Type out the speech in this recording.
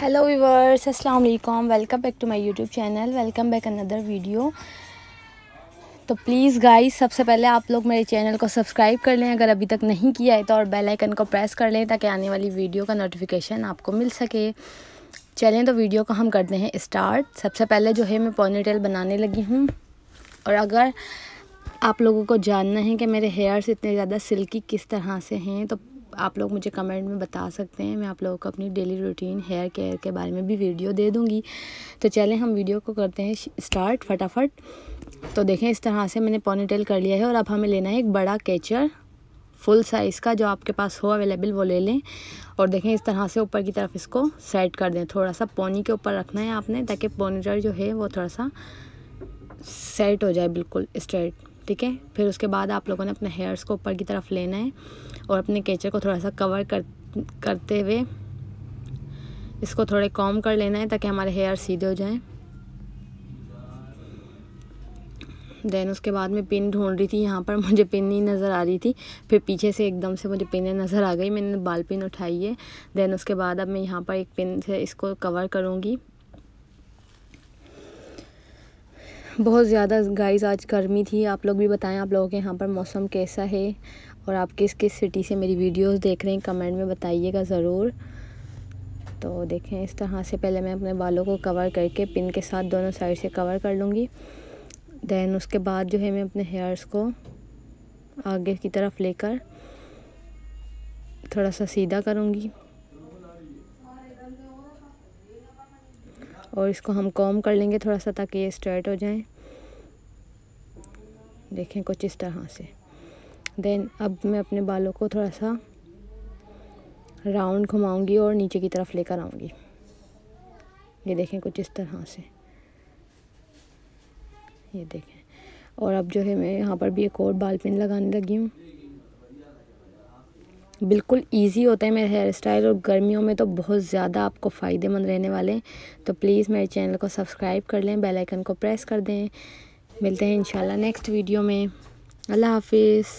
hello viewers अस्सलाम वालेकुम welcome back to my YouTube channel welcome back another video तो please guys सबसे पहले आप लोग मेरे चैनल को सब्सक्राइब कर लें अगर अभी तक नहीं किया है तो और बेल आइकन को प्रेस कर लें ताकि आने वाली वीडियो का नोटिफिकेशन आपको मिल सके चलें तो वीडियो को हम करते हैं स्टार्ट सबसे पहले जो है मैं पोनीटेल बनाने लगी हूँ और अगर आप लोगों को जानना है कि मेरे हेयर्स इतने ज़्यादा सिल्की किस तरह से हैं तो आप लोग मुझे कमेंट में बता सकते हैं मैं आप लोगों को अपनी डेली रूटीन हेयर केयर के बारे में भी वीडियो दे दूँगी तो चलें हम वीडियो को करते हैं स्टार्ट फटाफट तो देखें इस तरह से मैंने पोनीटेल कर लिया है और अब हमें लेना है एक बड़ा कैचर फुल साइज़ का जो आपके पास हो अवेलेबल वो ले लें और देखें इस तरह से ऊपर की तरफ इसको सेट कर दें थोड़ा सा पोनी के ऊपर रखना है आपने ताकि पोनीटर जो है वो थोड़ा सा सेट हो जाए बिल्कुल स्ट्रेट ठीक है फिर उसके बाद आप लोगों ने अपने हेयर्स को ऊपर की तरफ लेना है और अपने केचर को थोड़ा सा कवर कर करते हुए इसको थोड़े कॉम कर लेना है ताकि हमारे हेयर सीधे हो जाएं देन उसके बाद में पिन ढूंढ रही थी यहाँ पर मुझे पिन नहीं नज़र आ रही थी फिर पीछे से एकदम से मुझे पिन नज़र आ गई मैंने बाल पिन उठाई है देन उसके बाद अब मैं यहाँ पर एक पिन से इसको कवर करूँगी बहुत ज़्यादा गाइस आज गर्मी थी आप लोग भी बताएं आप लोगों के यहाँ पर मौसम कैसा है और आप किस किस सिटी से मेरी वीडियोस देख रहे हैं कमेंट में बताइएगा ज़रूर तो देखें इस तरह से पहले मैं अपने बालों को कवर करके पिन के साथ दोनों साइड से कवर कर लूँगी दैन उसके बाद जो है मैं अपने हेयर्स को आगे की तरफ लेकर थोड़ा सा सीधा करूँगी और इसको हम कॉम कर लेंगे थोड़ा सा ताकि ये स्ट्रेट हो जाए देखें कुछ इस तरह से देन अब मैं अपने बालों को थोड़ा सा राउंड घुमाऊंगी और नीचे की तरफ लेकर आऊंगी ये देखें कुछ इस तरह से ये देखें और अब जो है मैं यहाँ पर भी एक और बाल पिन लगाने लगी हूँ बिल्कुल ईजी होता है मेरे हेयर स्टाइल और गर्मियों में तो बहुत ज़्यादा आपको फ़ायदेमंद रहने वाले हैं तो प्लीज़ मेरे चैनल को सब्सक्राइब कर लें बेल आइकन को प्रेस कर दें मिलते हैं इंशाल्लाह नेक्स्ट वीडियो में अल्लाह हाफिज़